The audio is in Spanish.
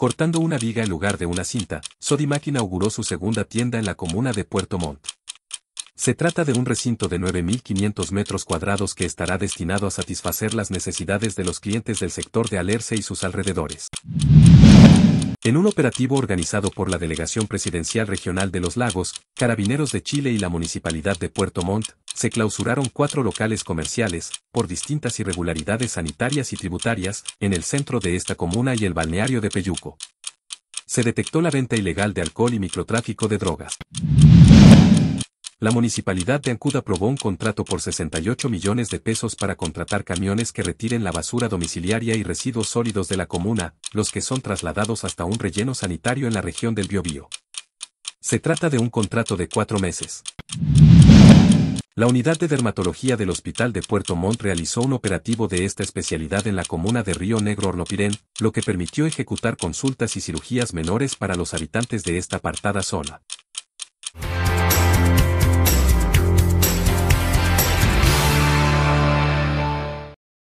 Cortando una viga en lugar de una cinta, Sodimac inauguró su segunda tienda en la comuna de Puerto Montt. Se trata de un recinto de 9.500 metros cuadrados que estará destinado a satisfacer las necesidades de los clientes del sector de Alerce y sus alrededores. En un operativo organizado por la Delegación Presidencial Regional de los Lagos, Carabineros de Chile y la Municipalidad de Puerto Montt, se clausuraron cuatro locales comerciales, por distintas irregularidades sanitarias y tributarias, en el centro de esta comuna y el balneario de Peyuco. Se detectó la venta ilegal de alcohol y microtráfico de drogas la municipalidad de Ancuda aprobó un contrato por 68 millones de pesos para contratar camiones que retiren la basura domiciliaria y residuos sólidos de la comuna, los que son trasladados hasta un relleno sanitario en la región del Biobío. Se trata de un contrato de cuatro meses. La unidad de dermatología del Hospital de Puerto Montt realizó un operativo de esta especialidad en la comuna de Río Negro Ornopirén, lo que permitió ejecutar consultas y cirugías menores para los habitantes de esta apartada zona.